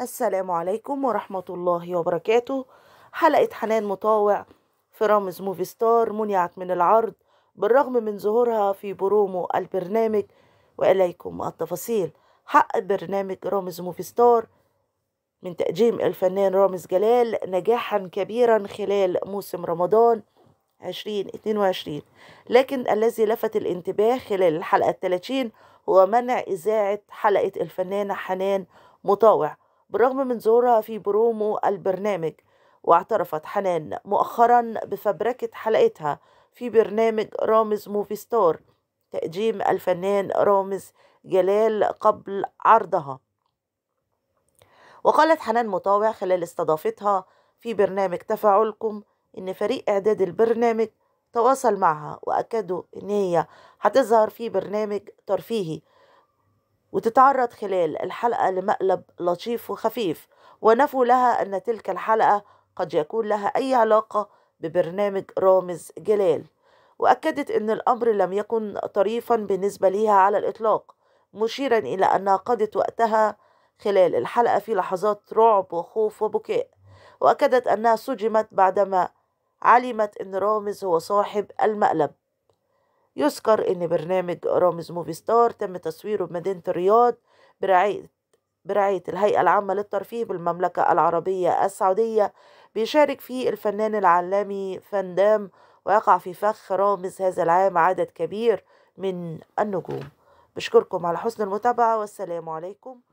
السلام عليكم ورحمة الله وبركاته حلقة حنان مطاوع في رامز موفي ستار منعت من العرض بالرغم من ظهورها في برومو البرنامج وإليكم التفاصيل حق برنامج رامز موفي ستار من تقديم الفنان رامز جلال نجاحا كبيرا خلال موسم رمضان 2022 لكن الذي لفت الانتباه خلال الحلقة 30 هو منع إذاعة حلقة الفنانة حنان مطاوع بالرغم من ظهورها في برومو البرنامج واعترفت حنان مؤخرا بفبركة حلقتها في برنامج رامز موفي ستار تقديم الفنان رامز جلال قبل عرضها وقالت حنان مطاوع خلال استضافتها في برنامج تفاعلكم إن فريق إعداد البرنامج تواصل معها وأكدوا إن هي هتظهر في برنامج ترفيهي وتتعرض خلال الحلقة لمقلب لطيف وخفيف ونفوا لها أن تلك الحلقة قد يكون لها أي علاقة ببرنامج رامز جلال وأكدت أن الأمر لم يكن طريفا بالنسبة ليها على الإطلاق مشيرا إلى أنها قضت وقتها خلال الحلقة في لحظات رعب وخوف وبكاء وأكدت أنها سجمت بعدما علمت أن رامز هو صاحب المقلب يذكر أن برنامج رامز موفي ستار تم تصويره بمدينة الرياض برعاية برعاية الهيئة العامة للترفيه بالمملكة العربية السعودية بيشارك فيه الفنان العالمي فندام ويقع في فخ رامز هذا العام عدد كبير من النجوم بشكركم على حسن المتابعة والسلام عليكم